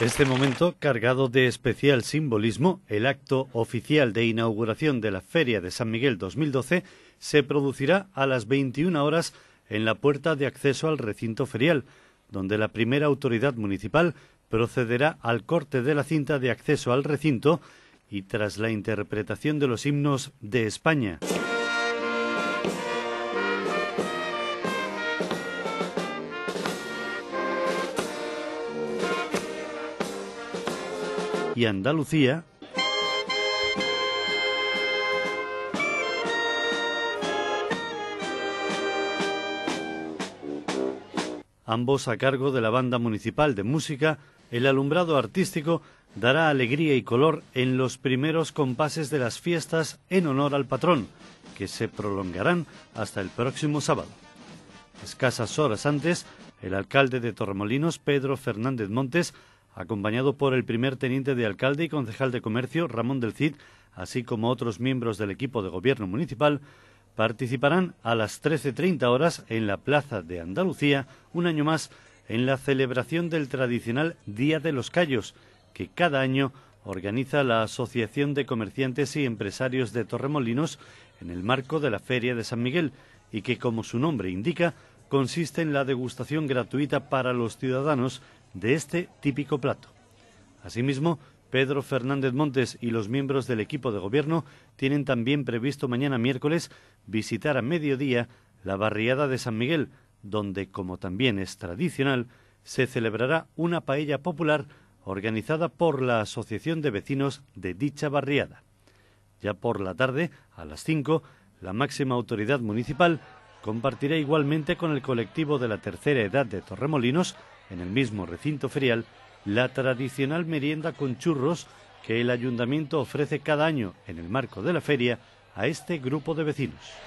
Este momento, cargado de especial simbolismo, el acto oficial de inauguración de la Feria de San Miguel 2012 se producirá a las 21 horas en la puerta de acceso al recinto ferial, donde la primera autoridad municipal procederá al corte de la cinta de acceso al recinto y tras la interpretación de los himnos de España. y Andalucía, ambos a cargo de la Banda Municipal de Música, el alumbrado artístico dará alegría y color en los primeros compases de las fiestas en honor al patrón, que se prolongarán hasta el próximo sábado. Escasas horas antes, el alcalde de Torremolinos, Pedro Fernández Montes, acompañado por el primer teniente de alcalde y concejal de comercio, Ramón del Cid, así como otros miembros del equipo de gobierno municipal, participarán a las 13.30 horas en la Plaza de Andalucía, un año más, en la celebración del tradicional Día de los Callos, que cada año organiza la Asociación de Comerciantes y Empresarios de Torremolinos en el marco de la Feria de San Miguel y que, como su nombre indica, consiste en la degustación gratuita para los ciudadanos de este típico plato. Asimismo, Pedro Fernández Montes y los miembros del equipo de gobierno tienen también previsto mañana miércoles visitar a mediodía la barriada de San Miguel, donde, como también es tradicional, se celebrará una paella popular organizada por la Asociación de Vecinos de dicha barriada. Ya por la tarde, a las 5, la máxima autoridad municipal compartirá igualmente con el colectivo de la tercera edad de Torremolinos en el mismo recinto ferial, la tradicional merienda con churros que el ayuntamiento ofrece cada año en el marco de la feria a este grupo de vecinos.